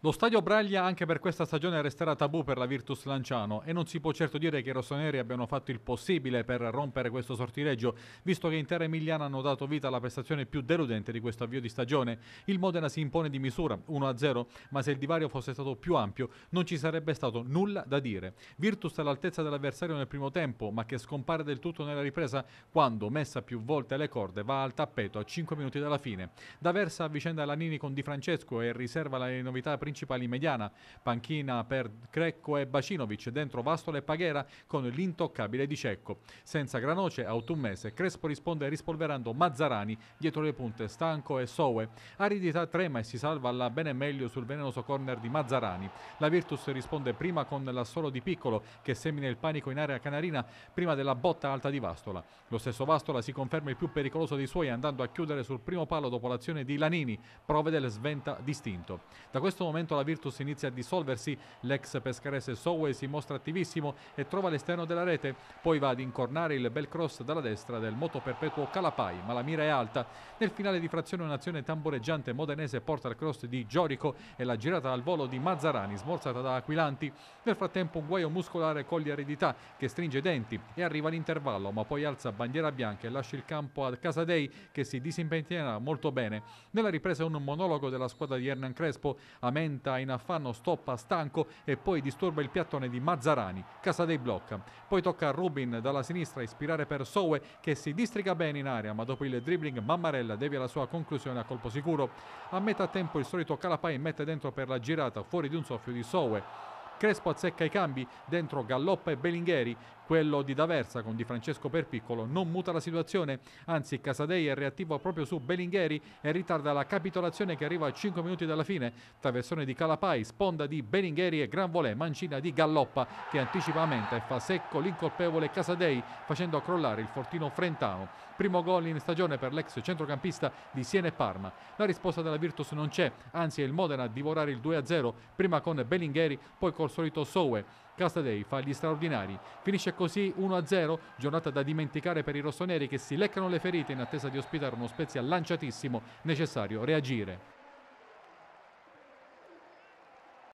Lo stadio Braglia anche per questa stagione resterà tabù per la Virtus Lanciano e non si può certo dire che i rossoneri abbiano fatto il possibile per rompere questo sortileggio, visto che intera Emiliana hanno dato vita alla prestazione più deludente di questo avvio di stagione. Il Modena si impone di misura 1-0, ma se il divario fosse stato più ampio non ci sarebbe stato nulla da dire. Virtus all'altezza dell'avversario nel primo tempo, ma che scompare del tutto nella ripresa quando, messa più volte alle corde, va al tappeto a 5 minuti dalla fine. Da versa a vicenda Lanini con Di Francesco e riserva le novità principali in mediana. Panchina per Crecco e Bacinovic, dentro Vastola e Paghera con l'intoccabile di Cecco. Senza Granoce, Autummese, Crespo risponde rispolverando Mazzarani, dietro le punte Stanco e Sowe. Aridità trema e si salva alla bene meglio sul venenoso corner di Mazzarani. La Virtus risponde prima con l'assolo di Piccolo che semina il panico in area canarina prima della botta alta di Vastola. Lo stesso Vastola si conferma il più pericoloso dei suoi andando a chiudere sul primo palo dopo l'azione di Lanini, prove del sventa distinto. Da questo momento momento la Virtus inizia a dissolversi, l'ex pescarese Sowe si mostra attivissimo e trova l'esterno della rete, poi va ad incornare il bel cross dalla destra del moto perpetuo Calapai, ma la mira è alta. Nel finale di frazione un'azione tamboreggiante modenese porta il cross di Giorico e la girata al volo di Mazzarani, smorzata da Aquilanti. Nel frattempo un guaio muscolare coglie eredità che stringe i denti e arriva all'intervallo, ma poi alza bandiera bianca e lascia il campo a Casadei che si disimpegnerà molto bene. Nella ripresa un monologo della squadra di Hernan Crespo, Amen rallenta in affanno, stoppa stanco e poi disturba il piattone di Mazzarani. Casa dei blocca. Poi tocca a Rubin dalla sinistra ispirare per Sowe che si districa bene in area, ma dopo il dribbling Mammarella devia la sua conclusione a colpo sicuro. A metà tempo il solito Calapai mette dentro per la girata fuori di un soffio di Sowe. Crespo azzecca i cambi, dentro Galloppa e Belingheri, quello di D'Aversa con Di Francesco per Piccolo non muta la situazione, anzi Casadei è reattivo proprio su Belingheri e ritarda la capitolazione che arriva a 5 minuti dalla fine. Traversone di Calapai, sponda di Belingheri e Gran Volè, mancina di Galloppa che anticipa Menta e fa secco l'incolpevole Casadei facendo crollare il fortino Frentano. Primo gol in stagione per l'ex centrocampista di Siena e Parma. La risposta della Virtus non c'è, anzi è il Modena a divorare il 2-0, prima con Belingheri, poi col solito Sowe. Casadei fa gli straordinari. Finisce così 1-0, giornata da dimenticare per i rossoneri che si leccano le ferite in attesa di ospitare uno Spezia lanciatissimo, necessario reagire.